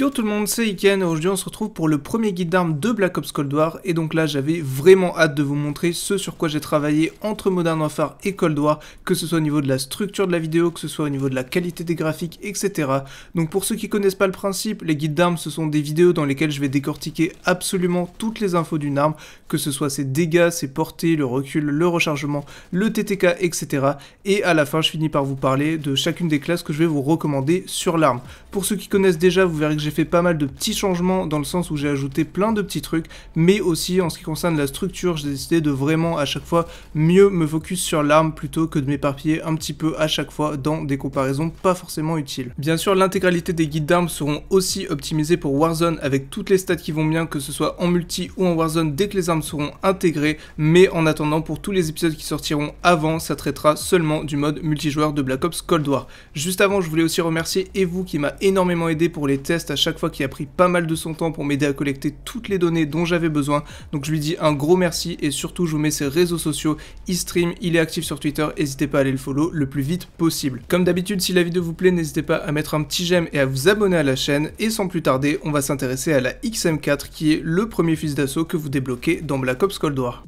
Yo tout le monde, c'est Iken aujourd'hui on se retrouve pour le premier guide d'armes de Black Ops Cold War et donc là j'avais vraiment hâte de vous montrer ce sur quoi j'ai travaillé entre Modern Warfare et Cold War, que ce soit au niveau de la structure de la vidéo, que ce soit au niveau de la qualité des graphiques, etc. Donc pour ceux qui connaissent pas le principe, les guides d'armes ce sont des vidéos dans lesquelles je vais décortiquer absolument toutes les infos d'une arme, que ce soit ses dégâts, ses portées, le recul, le rechargement, le TTK, etc. Et à la fin je finis par vous parler de chacune des classes que je vais vous recommander sur l'arme. Pour ceux qui connaissent déjà, vous verrez que j'ai fait pas mal de petits changements dans le sens où j'ai ajouté plein de petits trucs, mais aussi en ce qui concerne la structure, j'ai décidé de vraiment à chaque fois mieux me focus sur l'arme plutôt que de m'éparpiller un petit peu à chaque fois dans des comparaisons pas forcément utiles. Bien sûr, l'intégralité des guides d'armes seront aussi optimisés pour Warzone avec toutes les stats qui vont bien, que ce soit en multi ou en Warzone dès que les armes seront intégrées, mais en attendant, pour tous les épisodes qui sortiront avant, ça traitera seulement du mode multijoueur de Black Ops Cold War. Juste avant, je voulais aussi remercier et vous qui m'a énormément aidé pour les tests à chaque fois qu'il a pris pas mal de son temps pour m'aider à collecter toutes les données dont j'avais besoin. Donc je lui dis un gros merci et surtout je vous mets ses réseaux sociaux, il stream, il est actif sur Twitter, n'hésitez pas à aller le follow le plus vite possible. Comme d'habitude, si la vidéo vous plaît, n'hésitez pas à mettre un petit j'aime et à vous abonner à la chaîne et sans plus tarder, on va s'intéresser à la XM4 qui est le premier fils d'assaut que vous débloquez dans Black Ops Cold War.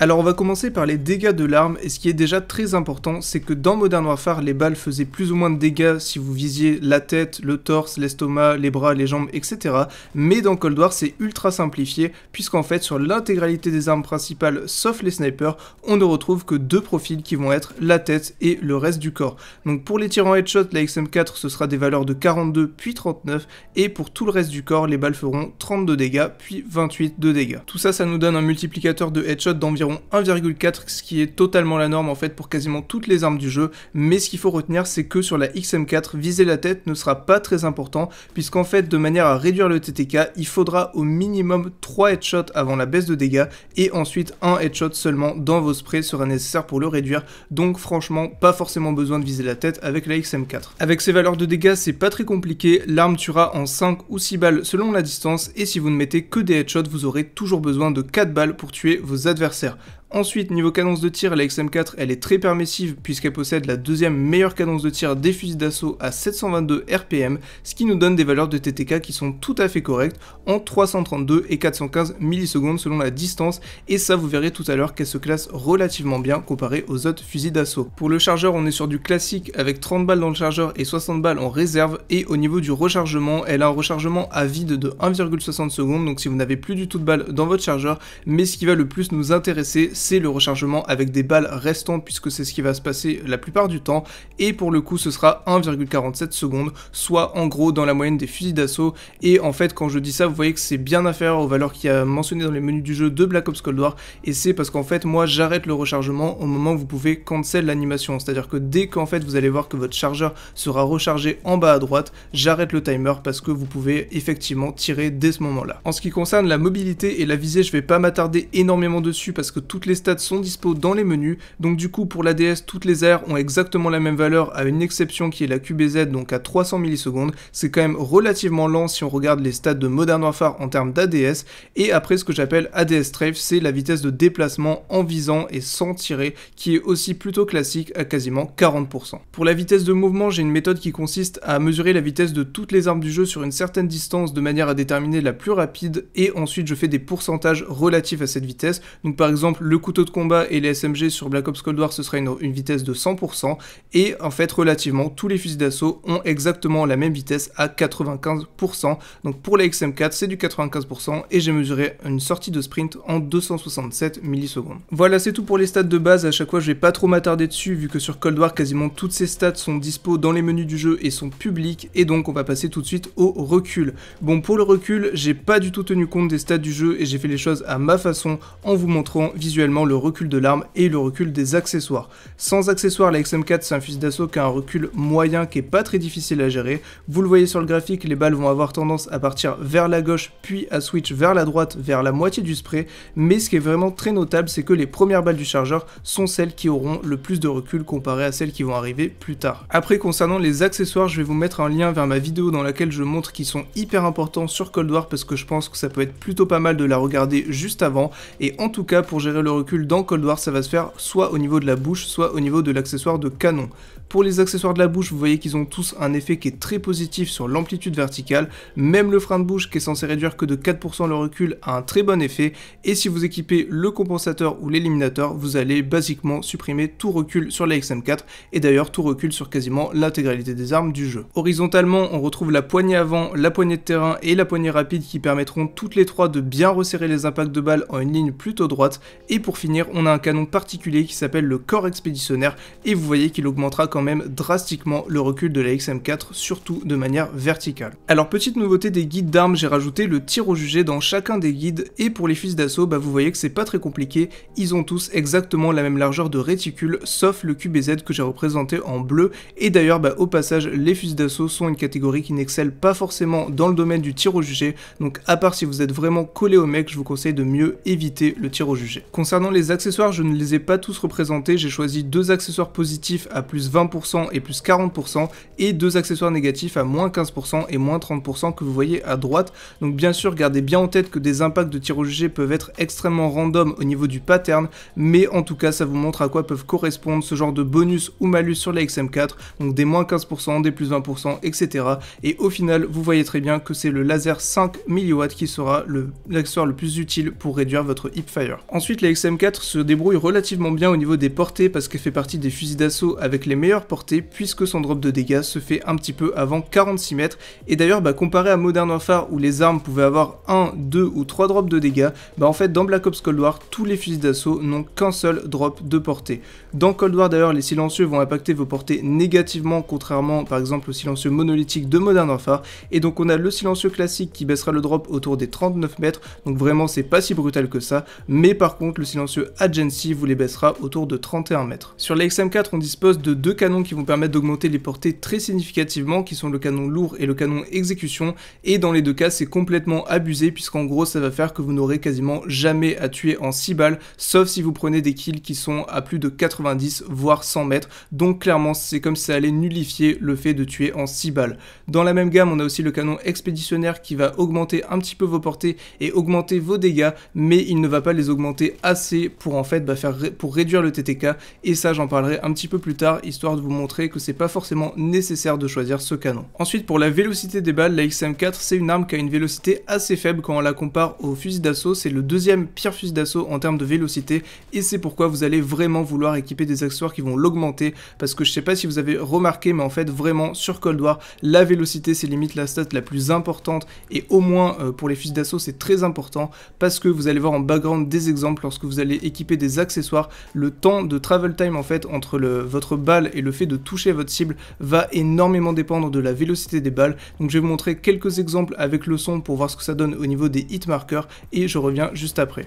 Alors on va commencer par les dégâts de l'arme, et ce qui est déjà très important, c'est que dans Modern Warfare, les balles faisaient plus ou moins de dégâts si vous visiez la tête, le torse, l'estomac, les bras, les jambes, etc. Mais dans Cold War, c'est ultra simplifié, puisqu'en fait, sur l'intégralité des armes principales, sauf les snipers, on ne retrouve que deux profils qui vont être la tête et le reste du corps. Donc pour les tirants headshot, la XM4, ce sera des valeurs de 42 puis 39, et pour tout le reste du corps, les balles feront 32 dégâts puis 28 de dégâts. Tout ça, ça nous donne un multiplicateur de headshot d'environ 1,4, ce qui est totalement la norme en fait pour quasiment toutes les armes du jeu, mais ce qu'il faut retenir c'est que sur la XM4, viser la tête ne sera pas très important, puisqu'en fait de manière à réduire le TTK, il faudra au minimum 3 headshots avant la baisse de dégâts, et ensuite un headshot seulement dans vos sprays sera nécessaire pour le réduire, donc franchement pas forcément besoin de viser la tête avec la XM4. Avec ces valeurs de dégâts c'est pas très compliqué, l'arme tuera en 5 ou 6 balles selon la distance, et si vous ne mettez que des headshots vous aurez toujours besoin de 4 balles pour tuer vos adversaires. Ensuite, niveau cadence de tir, la XM4 elle est très permissive puisqu'elle possède la deuxième meilleure cadence de tir des fusils d'assaut à 722 RPM, ce qui nous donne des valeurs de TTK qui sont tout à fait correctes en 332 et 415 millisecondes selon la distance et ça vous verrez tout à l'heure qu'elle se classe relativement bien comparé aux autres fusils d'assaut. Pour le chargeur, on est sur du classique avec 30 balles dans le chargeur et 60 balles en réserve et au niveau du rechargement, elle a un rechargement à vide de 1,60 secondes donc si vous n'avez plus du tout de balles dans votre chargeur, mais ce qui va le plus nous intéresser c'est le rechargement avec des balles restantes puisque c'est ce qui va se passer la plupart du temps et pour le coup ce sera 1,47 secondes soit en gros dans la moyenne des fusils d'assaut et en fait quand je dis ça vous voyez que c'est bien inférieur aux valeurs qui a mentionné dans les menus du jeu de Black Ops Cold War et c'est parce qu'en fait moi j'arrête le rechargement au moment où vous pouvez cancel l'animation c'est à dire que dès qu'en fait vous allez voir que votre chargeur sera rechargé en bas à droite j'arrête le timer parce que vous pouvez effectivement tirer dès ce moment là. En ce qui concerne la mobilité et la visée je vais pas m'attarder énormément dessus parce que toutes les stats sont dispo dans les menus, donc du coup pour la toutes les aires ont exactement la même valeur à une exception qui est la QBZ donc à 300 millisecondes, c'est quand même relativement lent si on regarde les stats de Modern Warfare en termes d'ADS, et après ce que j'appelle ADS Strafe, c'est la vitesse de déplacement en visant et sans tirer qui est aussi plutôt classique à quasiment 40%. Pour la vitesse de mouvement, j'ai une méthode qui consiste à mesurer la vitesse de toutes les armes du jeu sur une certaine distance de manière à déterminer la plus rapide et ensuite je fais des pourcentages relatifs à cette vitesse. Donc par exemple le couteau de combat et les SMG sur Black Ops Cold War, ce sera une, vitesse de 100%, et en fait, relativement, tous les fusils d'assaut ont exactement la même vitesse à 95%. Donc pour les XM4, c'est du 95%, et j'ai mesuré une sortie de sprint en 267 millisecondes. Voilà, c'est tout pour les stats de base, à chaque fois, je vais pas trop m'attarder dessus, vu que sur Cold War, quasiment toutes ces stats sont dispo dans les menus du jeu et sont publiques, et donc on va passer tout de suite au recul. Bon, pour le recul, j'ai pas du tout tenu compte des stats du jeu, et j'ai fait les choses à ma façon, en vous montrant visuellement le recul de l'arme et le recul des accessoires. Sans accessoires, la XM4 c'est un fusil d'assaut qui a un recul moyen qui est pas très difficile à gérer. Vous le voyez sur le graphique, les balles vont avoir tendance à partir vers la gauche puis à switch vers la droite vers la moitié du spray, mais ce qui est vraiment très notable c'est que les premières balles du chargeur sont celles qui auront le plus de recul comparé à celles qui vont arriver plus tard. Après concernant les accessoires, je vais vous mettre un lien vers ma vidéo dans laquelle je montre qu'ils sont hyper importants sur Cold War parce que je pense que ça peut être plutôt pas mal de la regarder juste avant et en tout cas pour gérer le recul recul dans Cold War, ça va se faire soit au niveau de la bouche, soit au niveau de l'accessoire de canon. Pour les accessoires de la bouche, vous voyez qu'ils ont tous un effet qui est très positif sur l'amplitude verticale, même le frein de bouche qui est censé réduire que de 4% le recul a un très bon effet, et si vous équipez le compensateur ou l'éliminateur, vous allez basiquement supprimer tout recul sur la XM4, et d'ailleurs tout recul sur quasiment l'intégralité des armes du jeu. Horizontalement, on retrouve la poignée avant, la poignée de terrain et la poignée rapide qui permettront toutes les trois de bien resserrer les impacts de balles en une ligne plutôt droite, et pour pour finir, on a un canon particulier qui s'appelle le corps expéditionnaire et vous voyez qu'il augmentera quand même drastiquement le recul de la XM4, surtout de manière verticale. Alors petite nouveauté des guides d'armes, j'ai rajouté le tir au jugé dans chacun des guides et pour les fusils d'assaut, bah vous voyez que c'est pas très compliqué, ils ont tous exactement la même largeur de réticule sauf le QBZ que j'ai représenté en bleu et d'ailleurs bah, au passage les fusils d'assaut sont une catégorie qui n'excelle pas forcément dans le domaine du tir au jugé donc à part si vous êtes vraiment collé au mec je vous conseille de mieux éviter le tir au jugé. Concernant les accessoires, je ne les ai pas tous représentés, j'ai choisi deux accessoires positifs à plus 20% et plus 40% et deux accessoires négatifs à moins 15% et moins 30% que vous voyez à droite. Donc bien sûr, gardez bien en tête que des impacts de tir au jugé peuvent être extrêmement random au niveau du pattern, mais en tout cas, ça vous montre à quoi peuvent correspondre ce genre de bonus ou malus sur la XM4, donc des moins 15%, des plus 20%, etc. Et au final, vous voyez très bien que c'est le laser 5 mW qui sera l'accessoire le, plus utile pour réduire votre hipfire Ensuite, la XM 4 se débrouille relativement bien au niveau des portées parce qu'elle fait partie des fusils d'assaut avec les meilleures portées puisque son drop de dégâts se fait un petit peu avant 46 mètres. Et d'ailleurs, bah, comparé à Modern Warfare où les armes pouvaient avoir 1, 2 ou 3 drops de dégâts, bah en fait dans Black Ops Cold War, tous les fusils d'assaut n'ont qu'un seul drop de portée. Dans Cold War d'ailleurs, les silencieux vont impacter vos portées négativement contrairement par exemple au silencieux monolithique de Modern Warfare. Et donc on a le silencieux classique qui baissera le drop autour des 39 mètres, donc vraiment c'est pas si brutal que ça, mais par contre le silencieux Agency vous les baissera autour de 31 mètres. Sur la XM4, on dispose de deux canons qui vont permettre d'augmenter les portées très significativement, qui sont le canon lourd et le canon exécution, et dans les deux cas, c'est complètement abusé, puisqu'en gros, ça va faire que vous n'aurez quasiment jamais à tuer en 6 balles, sauf si vous prenez des kills qui sont à plus de 90, voire 100 mètres, donc clairement, c'est comme si ça allait nullifier le fait de tuer en 6 balles. Dans la même gamme, on a aussi le canon expéditionnaire qui va augmenter un petit peu vos portées et augmenter vos dégâts, mais il ne va pas les augmenter à c'est pour en fait bah, faire pour réduire le TTK et ça j'en parlerai un petit peu plus tard histoire de vous montrer que c'est pas forcément nécessaire de choisir ce canon. Ensuite pour la vélocité des balles, la XM4 c'est une arme qui a une vélocité assez faible quand on la compare au fusil d'assaut, c'est le deuxième pire fusil d'assaut en termes de vélocité et c'est pourquoi vous allez vraiment vouloir équiper des accessoires qui vont l'augmenter parce que je sais pas si vous avez remarqué mais en fait vraiment sur Cold War la vélocité c'est limite la stat la plus importante et au moins euh, pour les fusils d'assaut c'est très important parce que vous allez voir en background des exemples lorsque vous allez équiper des accessoires, le temps de travel time en fait entre le, votre balle et le fait de toucher votre cible va énormément dépendre de la vélocité des balles. Donc je vais vous montrer quelques exemples avec le son pour voir ce que ça donne au niveau des hit markers et je reviens juste après.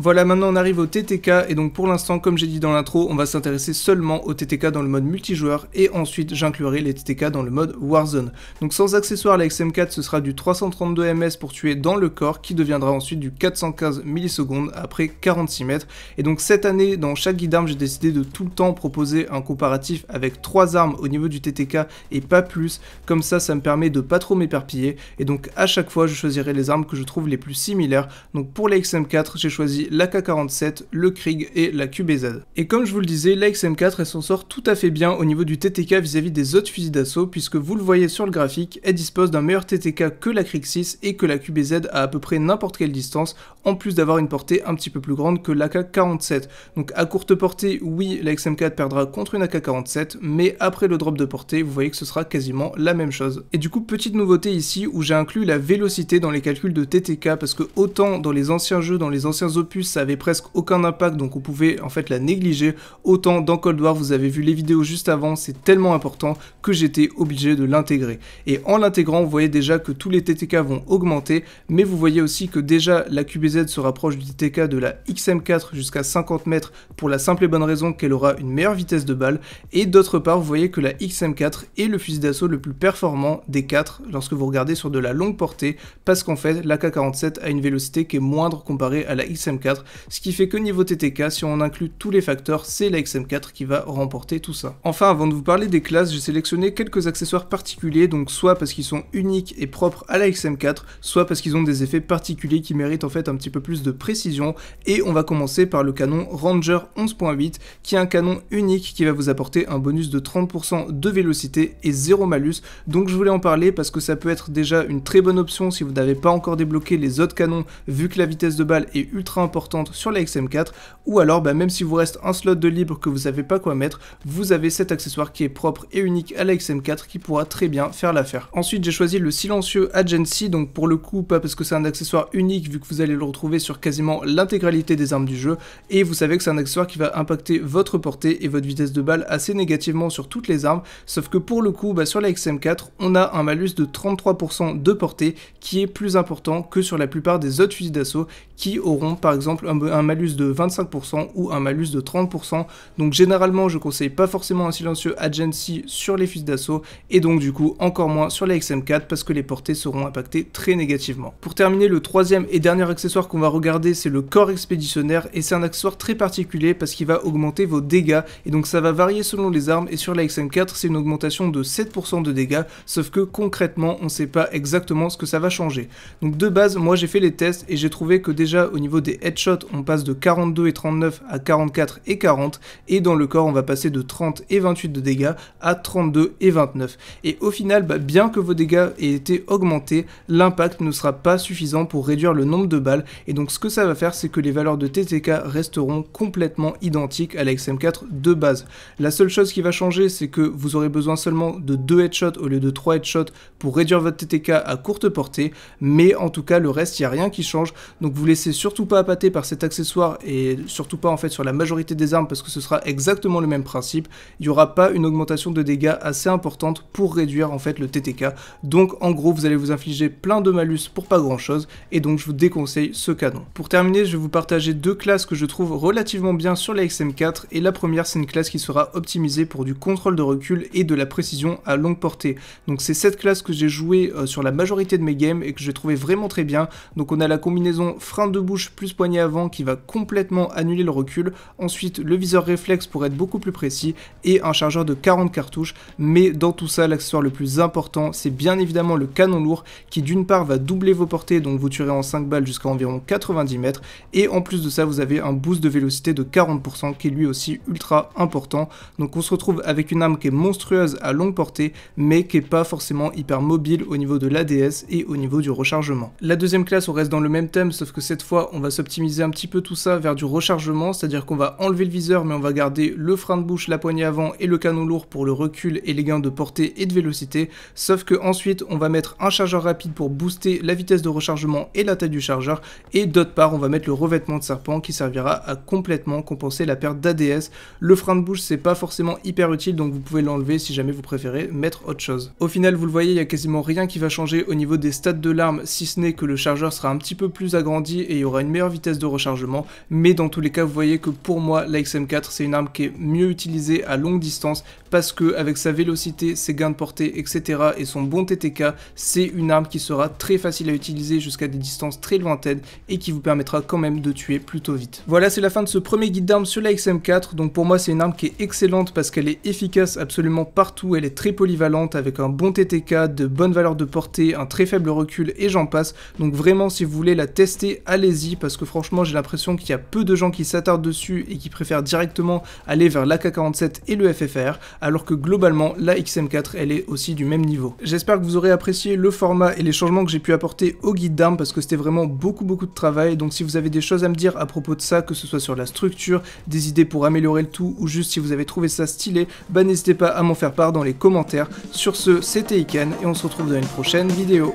Voilà, maintenant on arrive au TTK, et donc pour l'instant, comme j'ai dit dans l'intro, on va s'intéresser seulement au TTK dans le mode multijoueur, et ensuite j'inclurai les TTK dans le mode Warzone. Donc sans accessoire, la XM4 ce sera du 332 ms pour tuer dans le corps, qui deviendra ensuite du 415 millisecondes après 46 mètres. Et donc cette année, dans chaque guide d'armes, j'ai décidé de tout le temps proposer un comparatif avec trois armes au niveau du TTK et pas plus, comme ça, ça me permet de pas trop m'éparpiller, et donc à chaque fois, je choisirai les armes que je trouve les plus similaires. Donc pour la XM4, j'ai choisi l'AK-47, le Krieg et la QBZ. Et comme je vous le disais, la XM4 elle s'en sort tout à fait bien au niveau du TTK vis-à-vis des autres fusils d'assaut puisque vous le voyez sur le graphique, elle dispose d'un meilleur TTK que la Krieg 6 et que la QBZ à à peu près n'importe quelle distance en plus d'avoir une portée un petit peu plus grande que l'AK-47. Donc à courte portée, oui, la XM4 perdra contre une AK-47 mais après le drop de portée, vous voyez que ce sera quasiment la même chose. Et du coup, petite nouveauté ici où j'ai inclus la vélocité dans les calculs de TTK parce que autant dans les anciens jeux, dans les anciens opus, ça avait presque aucun impact, donc on pouvait en fait la négliger. Autant dans Cold War, vous avez vu les vidéos juste avant, c'est tellement important que j'étais obligé de l'intégrer. Et en l'intégrant, vous voyez déjà que tous les TTK vont augmenter, mais vous voyez aussi que déjà la QBZ se rapproche du TTK de la XM4 jusqu'à 50 mètres pour la simple et bonne raison qu'elle aura une meilleure vitesse de balle. Et d'autre part, vous voyez que la XM4 est le fusil d'assaut le plus performant des 4 lorsque vous regardez sur de la longue portée, parce qu'en fait, la K47 a une vélocité qui est moindre comparée à la XM4 ce qui fait que niveau TTK, si on inclut tous les facteurs, c'est la XM4 qui va remporter tout ça. Enfin, avant de vous parler des classes, j'ai sélectionné quelques accessoires particuliers, donc soit parce qu'ils sont uniques et propres à la XM4, soit parce qu'ils ont des effets particuliers qui méritent en fait un petit peu plus de précision, et on va commencer par le canon Ranger 11.8, qui est un canon unique qui va vous apporter un bonus de 30% de vélocité et 0 malus, donc je voulais en parler parce que ça peut être déjà une très bonne option si vous n'avez pas encore débloqué les autres canons, vu que la vitesse de balle est ultra importante sur la XM4, ou alors bah, même si vous reste un slot de libre que vous savez pas quoi mettre, vous avez cet accessoire qui est propre et unique à la XM4 qui pourra très bien faire l'affaire. Ensuite j'ai choisi le silencieux Agency, donc pour le coup pas parce que c'est un accessoire unique vu que vous allez le retrouver sur quasiment l'intégralité des armes du jeu, et vous savez que c'est un accessoire qui va impacter votre portée et votre vitesse de balle assez négativement sur toutes les armes, sauf que pour le coup bah, sur la XM4 on a un malus de 33% de portée qui est plus important que sur la plupart des autres fusils d'assaut qui auront par exemple exemple un, malus de 25% ou un malus de 30%. Donc généralement, je conseille pas forcément un silencieux agency sur les fils d'assaut et donc du coup encore moins sur la XM4 parce que les portées seront impactées très négativement. Pour terminer, le troisième et dernier accessoire qu'on va regarder, c'est le corps expéditionnaire et c'est un accessoire très particulier parce qu'il va augmenter vos dégâts et donc ça va varier selon les armes et sur la XM4, c'est une augmentation de 7% de dégâts, sauf que concrètement, on sait pas exactement ce que ça va changer. Donc de base, moi j'ai fait les tests et j'ai trouvé que déjà au niveau des headshot, on passe de 42 et 39 à 44 et 40, et dans le corps, on va passer de 30 et 28 de dégâts à 32 et 29. Et au final, bah, bien que vos dégâts aient été augmentés, l'impact ne sera pas suffisant pour réduire le nombre de balles, et donc ce que ça va faire, c'est que les valeurs de TTK resteront complètement identiques à la XM4 de base. La seule chose qui va changer, c'est que vous aurez besoin seulement de 2 headshots au lieu de 3 headshots pour réduire votre TTK à courte portée, mais en tout cas, le reste, il n'y a rien qui change, donc vous laissez surtout pas à par cet accessoire et surtout pas en fait sur la majorité des armes parce que ce sera exactement le même principe. Il n'y aura pas une augmentation de dégâts assez importante pour réduire en fait le TTK. Donc en gros vous allez vous infliger plein de malus pour pas grand chose et donc je vous déconseille ce canon. Pour terminer je vais vous partager deux classes que je trouve relativement bien sur la XM4 et la première c'est une classe qui sera optimisée pour du contrôle de recul et de la précision à longue portée. Donc c'est cette classe que j'ai joué euh, sur la majorité de mes games et que j'ai trouvé vraiment très bien. Donc on a la combinaison frein de bouche plus poignée avant qui va complètement annuler le recul, ensuite le viseur réflexe pour être beaucoup plus précis et un chargeur de 40 cartouches, mais dans tout ça l'accessoire le plus important c'est bien évidemment le canon lourd qui d'une part va doubler vos portées donc vous tuerez en 5 balles jusqu'à environ 90 mètres et en plus de ça vous avez un boost de vélocité de 40% qui est lui aussi ultra important donc on se retrouve avec une arme qui est monstrueuse à longue portée mais qui n'est pas forcément hyper mobile au niveau de l'ADS et au niveau du rechargement. La deuxième classe on reste dans le même thème sauf que cette fois on va s'optimiser optimiser un petit peu tout ça vers du rechargement, c'est-à-dire qu'on va enlever le viseur mais on va garder le frein de bouche, la poignée avant et le canon lourd pour le recul et les gains de portée et de vélocité, sauf que ensuite on va mettre un chargeur rapide pour booster la vitesse de rechargement et la taille du chargeur, et d'autre part on va mettre le revêtement de serpent qui servira à complètement compenser la perte d'ADS. Le frein de bouche c'est pas forcément hyper utile donc vous pouvez l'enlever si jamais vous préférez mettre autre chose. Au final vous le voyez il y a quasiment rien qui va changer au niveau des stats de l'arme si ce n'est que le chargeur sera un petit peu plus agrandi et il y aura une meilleure vitesse de rechargement, mais dans tous les cas, vous voyez que pour moi, la XM4, c'est une arme qui est mieux utilisée à longue distance, parce que avec sa vélocité, ses gains de portée, etc., et son bon TTK, c'est une arme qui sera très facile à utiliser jusqu'à des distances très lointaines, et qui vous permettra quand même de tuer plutôt vite. Voilà, c'est la fin de ce premier guide d'armes sur la XM4, donc pour moi, c'est une arme qui est excellente, parce qu'elle est efficace absolument partout, elle est très polyvalente, avec un bon TTK, de bonnes valeurs de portée, un très faible recul, et j'en passe, donc vraiment, si vous voulez la tester, allez-y, parce que franchement, franchement j'ai l'impression qu'il y a peu de gens qui s'attardent dessus et qui préfèrent directement aller vers l'AK-47 et le FFR, alors que globalement la XM4 elle est aussi du même niveau. J'espère que vous aurez apprécié le format et les changements que j'ai pu apporter au guide d'armes parce que c'était vraiment beaucoup beaucoup de travail, donc si vous avez des choses à me dire à propos de ça, que ce soit sur la structure, des idées pour améliorer le tout ou juste si vous avez trouvé ça stylé, bah n'hésitez pas à m'en faire part dans les commentaires. Sur ce, c'était Iken et on se retrouve dans une prochaine vidéo.